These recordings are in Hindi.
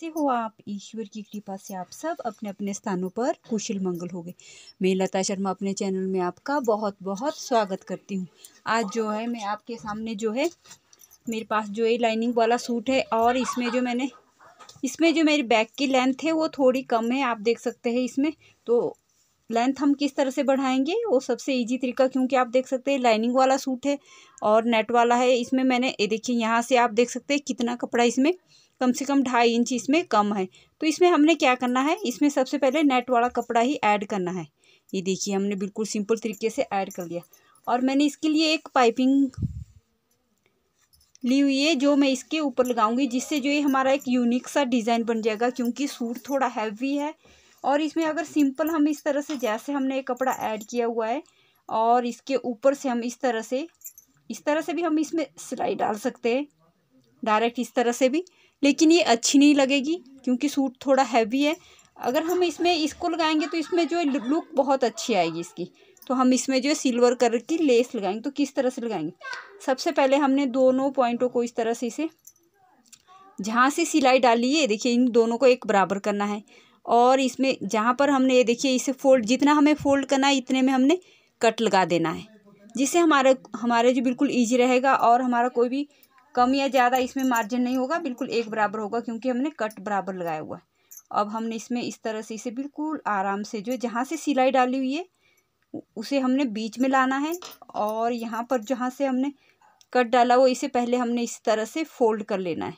कैसे हो आप ईश्वर की कृपा से आप सब अपने अपने स्थानों पर कुशल मंगल हो गए मैं लता शर्मा अपने चैनल में आपका बहुत बहुत स्वागत करती हूँ आज जो है मैं आपके सामने जो है मेरे पास जो ये लाइनिंग वाला सूट है और इसमें जो मैंने इसमें जो मेरी बैक की लेंथ है वो थोड़ी कम है आप देख सकते हैं इसमें तो लेंथ हम किस तरह से बढ़ाएंगे वो सबसे इजी तरीका क्योंकि आप देख सकते हैं लाइनिंग वाला सूट है और नेट वाला है इसमें मैंने ये देखिए यहाँ से आप देख सकते हैं कितना कपड़ा इसमें कम से कम ढाई इंच इसमें कम है तो इसमें हमने क्या करना है इसमें सबसे पहले नेट वाला कपड़ा ही ऐड करना है ये देखिए हमने बिल्कुल सिंपल तरीके से ऐड कर लिया और मैंने इसके लिए एक पाइपिंग ली हुई है जो मैं इसके ऊपर लगाऊंगी जिससे जो ये हमारा एक यूनिक सा डिज़ाइन बन जाएगा क्योंकि सूट थोड़ा हैवी है और इसमें अगर सिंपल हम इस तरह से जैसे हमने एक कपड़ा ऐड किया हुआ है और इसके ऊपर से हम इस तरह से इस तरह से भी हम इसमें सिलाई डाल सकते हैं डायरेक्ट इस तरह से भी लेकिन ये अच्छी नहीं लगेगी क्योंकि सूट थोड़ा हैवी है अगर हम इसमें इसको लगाएंगे तो इसमें जो लुक बहुत अच्छी आएगी इसकी तो हम इसमें जो है सिल्वर कलर की लेस लगाएंगे तो किस तरह से लगाएंगे सबसे पहले हमने दोनों पॉइंटों को इस तरह से इसे जहाँ से सिलाई डाली है देखिए इन दोनों को एक बराबर करना है और इसमें जहाँ पर हमने ये देखिए इसे फोल्ड जितना हमें फोल्ड करना है इतने में हमने कट लगा देना है जिससे हमारा हमारे जो बिल्कुल ईजी रहेगा और हमारा कोई भी कम या ज़्यादा इसमें मार्जिन नहीं होगा बिल्कुल एक बराबर होगा क्योंकि हमने कट बराबर लगाया हुआ है अब हमने इसमें इस तरह से इसे बिल्कुल आराम से जो जहाँ से सिलाई डाली हुई है उसे हमने बीच में लाना है और यहाँ पर जहाँ से हमने कट डाला वो इसे पहले हमने इस तरह से फोल्ड कर लेना है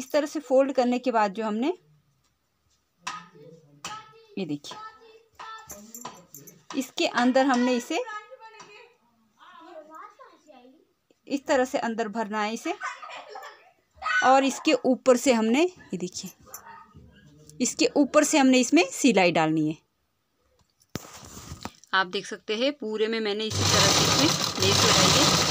इस तरह से फोल्ड करने के बाद जो हमने ये देखिए इसके अंदर हमने इसे इस तरह से अंदर भरना है इसे और इसके ऊपर से हमने ये देखिए इसके ऊपर से हमने इसमें सिलाई डालनी है आप देख सकते हैं पूरे में मैंने इसी तरह से इसमें लेस लगाई है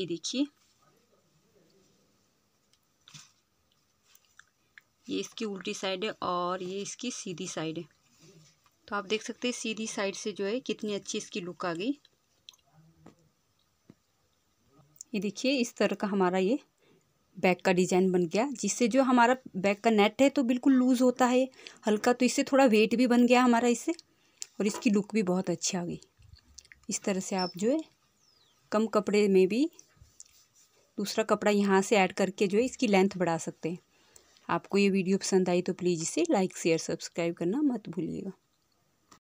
ये देखिए ये इसकी उल्टी साइड है और ये इसकी सीधी साइड है तो आप देख सकते हैं सीधी साइड से जो है कितनी अच्छी इसकी लुक आ गई ये देखिए इस तरह का हमारा ये बैक का डिज़ाइन बन गया जिससे जो हमारा बैक का नेट है तो बिल्कुल लूज़ होता है हल्का तो इससे थोड़ा वेट भी बन गया हमारा इससे और इसकी लुक भी बहुत अच्छी आ गई इस तरह से आप जो है कम कपड़े में भी दूसरा कपड़ा यहाँ से ऐड करके जो है इसकी लेंथ बढ़ा सकते हैं आपको ये वीडियो पसंद आई तो प्लीज़ इसे लाइक शेयर सब्सक्राइब करना मत भूलिएगा